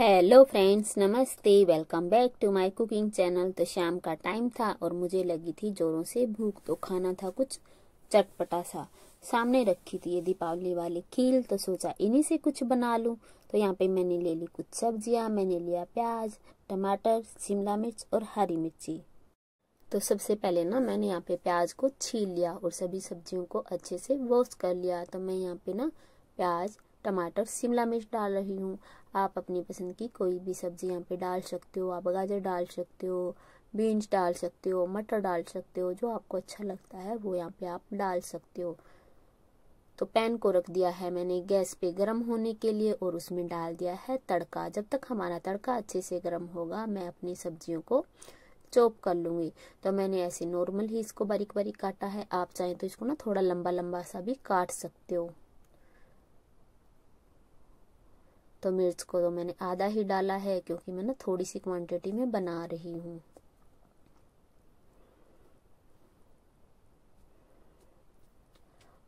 hello friends नमस्ते welcome back to my cooking channel तो शाम का टाइम था और मुझे लगी थी जोरों से भूख तो खाना था कुछ चटपटा सा सामने रखी थी ये दीपावली वाली खील तो सोचा इन्हीं से कुछ बना लूं तो यहाँ पे मैंने ले ली कुछ सब्जियाँ मैंने लिया प्याज टमाटर शिमला मिर्च और हरी मिर्ची तो सबसे पहले ना मैंने यहाँ पे प्याज को छील लिया और सभी सब्जियों को अच्छे से वॉश कर लिया तो मैं यहाँ पे ना प्याज टमाटर शिमला मिर्च डाल रही हूँ आप अपनी पसंद की कोई भी सब्जी यहाँ पे डाल सकते हो आप गाजर डाल सकते हो बीन्स डाल सकते हो मटर डाल सकते हो जो आपको अच्छा लगता है वो यहाँ पे आप डाल सकते हो तो पैन को रख दिया है मैंने गैस पे गर्म होने के लिए और उसमें डाल दिया है तड़का जब तक हमारा तड़का अच्छे से गर्म होगा मैं अपनी सब्जियों को चॉप कर लूँगी तो मैंने ऐसे नॉर्मल ही इसको बारीक बारीक काटा है आप चाहें तो इसको ना थोड़ा लंबा लंबा सा भी काट सकते हो तो मिर्च को तो मैंने आधा ही डाला है क्योंकि मैं ना थोड़ी सी क्वांटिटी में बना रही हूँ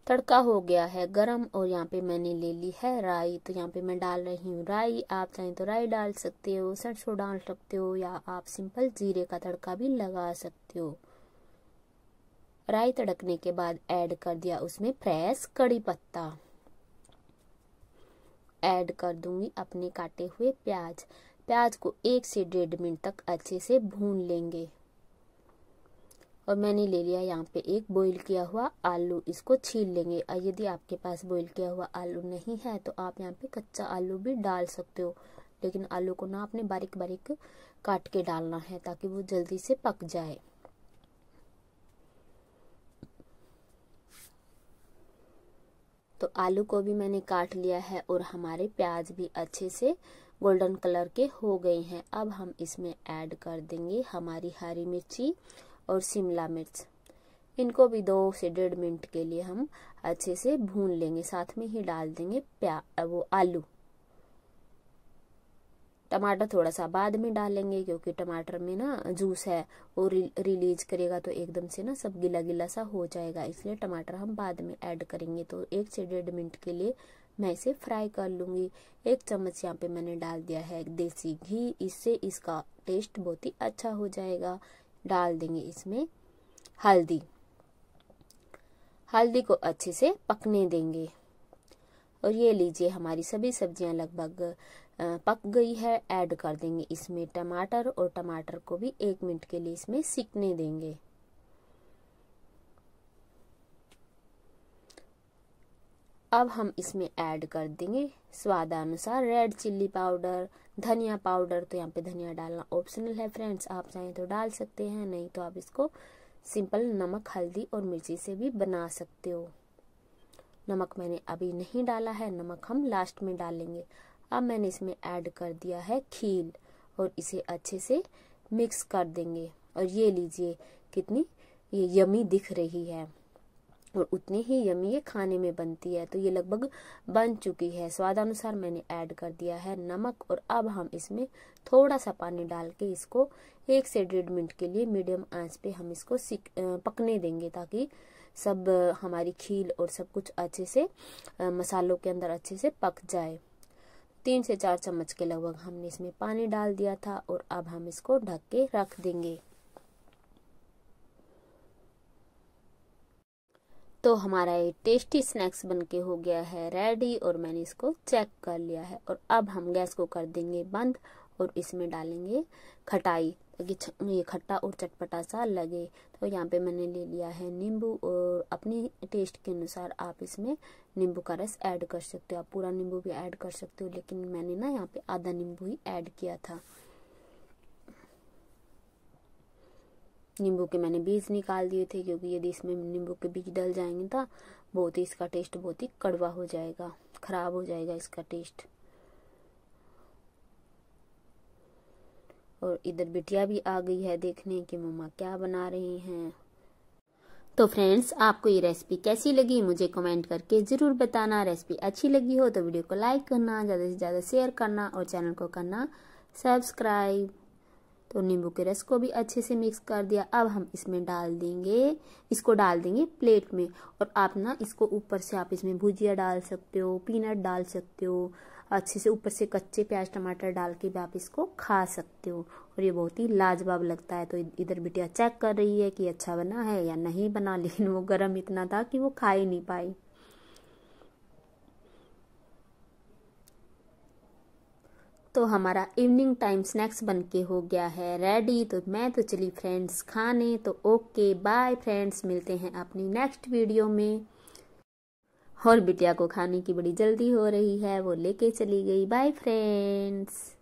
तड़का हो गया है गरम और यहाँ पे मैंने ले ली है राई तो यहाँ पे मैं डाल रही हूँ राई आप चाहें तो राई डाल सकते हो सरसों डाल सकते हो या आप सिंपल जीरे का तड़का भी लगा सकते हो राई तड़कने के बाद ऐड कर दिया उसमें फ्रेश कड़ी पत्ता ऐड कर दूंगी अपने काटे हुए प्याज प्याज को एक से डेढ़ मिनट तक अच्छे से भून लेंगे और मैंने ले लिया यहाँ पे एक बॉईल किया हुआ आलू इसको छील लेंगे और यदि आपके पास बॉईल किया हुआ आलू नहीं है तो आप यहाँ पे कच्चा आलू भी डाल सकते हो लेकिन आलू को ना आपने बारीक बारीक काट के डालना है ताकि वो जल्दी से पक जाए तो आलू को भी मैंने काट लिया है और हमारे प्याज भी अच्छे से गोल्डन कलर के हो गए हैं अब हम इसमें ऐड कर देंगे हमारी हरी मिर्ची और शिमला मिर्च इनको भी दो से डेढ़ मिनट के लिए हम अच्छे से भून लेंगे साथ में ही डाल देंगे प्या वो आलू टमाटर थोड़ा सा बाद में डालेंगे क्योंकि टमाटर में ना जूस है वो रिलीज करेगा तो एकदम से ना सब गीला गीला सा हो जाएगा इसलिए टमाटर हम बाद में ऐड करेंगे तो एक से डेढ़ मिनट के लिए मैं इसे फ्राई कर लूँगी एक चम्मच यहाँ पे मैंने डाल दिया है देसी घी इससे इसका टेस्ट बहुत ही अच्छा हो जाएगा डाल देंगे इसमें हल्दी हल्दी को अच्छे से पकने देंगे और ये लीजिए हमारी सभी सब्जियां लगभग पक गई है ऐड कर देंगे इसमें टमाटर और टमाटर को भी एक मिनट के लिए इसमें सिकने देंगे अब हम इसमें ऐड कर देंगे स्वादानुसार रेड चिल्ली पाउडर धनिया पाउडर तो यहाँ पे धनिया डालना ऑप्शनल है फ्रेंड्स आप चाहें तो डाल सकते हैं नहीं तो आप इसको सिंपल नमक हल्दी और मिर्ची से भी बना सकते हो नमक मैंने अभी नहीं डाला है नमक हम लास्ट में डालेंगे अब मैंने इसमें ऐड कर दिया है खील और इसे अच्छे से मिक्स कर देंगे और ये लीजिए कितनी ये यमी दिख रही है और उतनी ही यमी ये खाने में बनती है तो ये लगभग बन चुकी है स्वादानुसार मैंने ऐड कर दिया है नमक और अब हम इसमें थोड़ा सा पानी डाल के इसको एक से डेढ़ मिनट के लिए मीडियम आंच पे हम इसको पकने देंगे ताकि सब हमारी खील और सब कुछ अच्छे से मसालों के अंदर अच्छे से पक जाए तीन से चार चम्मच के लगभग हमने इसमें पानी डाल दिया था और अब हम इसको ढक के रख देंगे तो हमारा ये टेस्टी स्नैक्स बनके हो गया है रेडी और मैंने इसको चेक कर लिया है और अब हम गैस को कर देंगे बंद और इसमें डालेंगे खटाई ताकि ये खट्टा और चटपटा सा लगे तो यहाँ पे मैंने ले लिया है नींबू और अपनी टेस्ट के अनुसार आप इसमें नींबू का रस ऐड कर सकते हो आप पूरा नींबू भी ऐड कर सकते हो लेकिन मैंने ना यहाँ पे आधा नींबू ही ऐड किया था नींबू के मैंने बीज निकाल दिए थे क्योंकि यदि इसमें नींबू के बीज डल जाएंगे तो बहुत ही इसका टेस्ट बहुत ही कड़वा हो जाएगा ख़राब हो जाएगा इसका टेस्ट और इधर बिटिया भी आ गई है देखने कि मम्मा क्या बना रही हैं तो फ्रेंड्स आपको ये रेसिपी कैसी लगी मुझे कमेंट करके ज़रूर बताना रेसिपी अच्छी लगी हो तो वीडियो को लाइक करना ज़्यादा से ज़्यादा शेयर करना और चैनल को करना सब्सक्राइब तो नींबू के रस को भी अच्छे से मिक्स कर दिया अब हम इसमें डाल देंगे इसको डाल देंगे प्लेट में और आप ना इसको ऊपर से आप इसमें भुजिया डाल सकते हो पीनट डाल सकते हो अच्छे से ऊपर से कच्चे प्याज टमाटर डाल के भी आप इसको खा सकते हो और ये बहुत ही लाजवाब लगता है तो इधर बिटिया चेक कर रही है कि अच्छा बना है या नहीं बना लेकिन वो गर्म इतना था कि वो खा ही नहीं पाई तो हमारा इवनिंग टाइम स्नैक्स बन के हो गया है रेडी तो मैं तो चली फ्रेंड्स खाने तो ओके बाय फ्रेंड्स मिलते हैं अपनी नेक्स्ट वीडियो में और बिटिया को खाने की बड़ी जल्दी हो रही है वो लेके चली गई बाय फ्रेंड्स